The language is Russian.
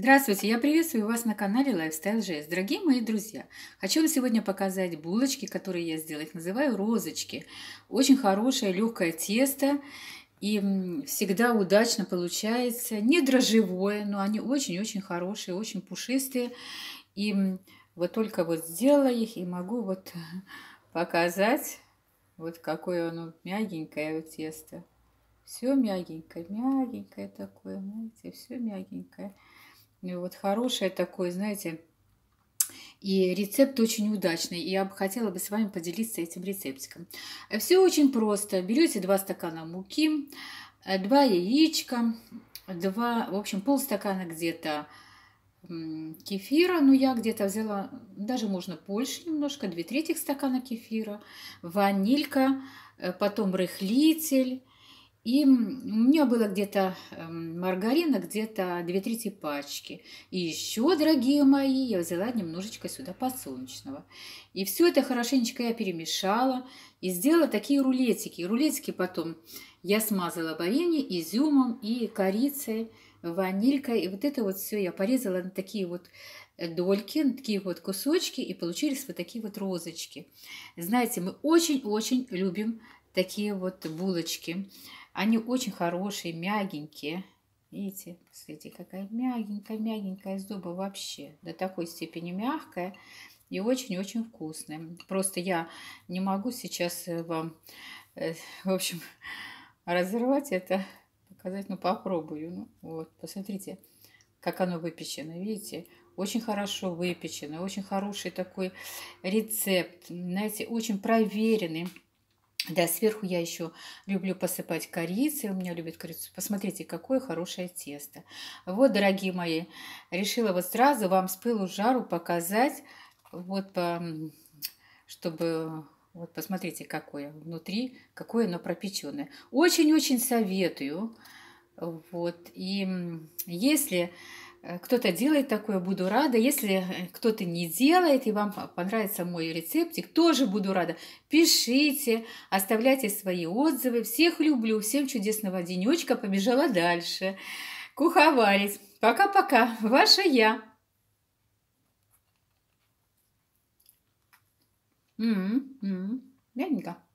Здравствуйте, я приветствую вас на канале Lifestyle GS. Дорогие мои друзья, хочу вам сегодня показать булочки, которые я сделала. Их называю розочки. Очень хорошее, легкое тесто. И всегда удачно получается. Не дрожжевое, но они очень-очень хорошие, очень пушистые. И вот только вот сделала их и могу вот показать, вот какое оно мягенькое тесто. Все мягенькое, мягенькое такое, знаете, все мягенькое. Ну, вот хорошее такое, знаете, и рецепт очень удачный. И я бы хотела бы с вами поделиться этим рецептиком. Все очень просто. Берете 2 стакана муки, 2 яичка, 2, в общем, полстакана где-то кефира, ну я где-то взяла, даже можно больше немножко, 2 трети стакана кефира, ванилька, э, потом рыхлитель, и у меня было где-то эм, маргарина, где-то две трети пачки. И еще, дорогие мои, я взяла немножечко сюда подсолнечного. И все это хорошенечко я перемешала и сделала такие рулетики. Рулетики потом я смазала варенье изюмом и корицей, ванилькой. И вот это вот все я порезала на такие вот э, дольки, на такие вот кусочки, и получились вот такие вот розочки. Знаете, мы очень-очень любим такие вот булочки. Они очень хорошие, мягенькие. Видите, посмотрите, какая мягенькая-мягенькая зуба вообще. До такой степени мягкая и очень-очень вкусная. Просто я не могу сейчас э, вам, э, в общем, разорвать это, показать. Ну, попробую. Ну, вот, посмотрите, как оно выпечено, видите? Очень хорошо выпечено, очень хороший такой рецепт, знаете, очень проверенный. Да, сверху я еще люблю посыпать корицей, у меня любят корицу. Посмотрите, какое хорошее тесто. Вот, дорогие мои, решила вот сразу вам с пылу жару показать, вот, чтобы вот посмотрите, какое внутри, какое оно пропеченное. Очень-очень советую. Вот. И если Э, кто-то делает такое, буду рада. Если э, кто-то не делает и вам понравится мой рецептик, тоже буду рада. Пишите, оставляйте свои отзывы. Всех люблю, всем чудесного денечка. Побежала дальше. Куховарить. Пока-пока. Ваша я. М-м-м. Мягенько.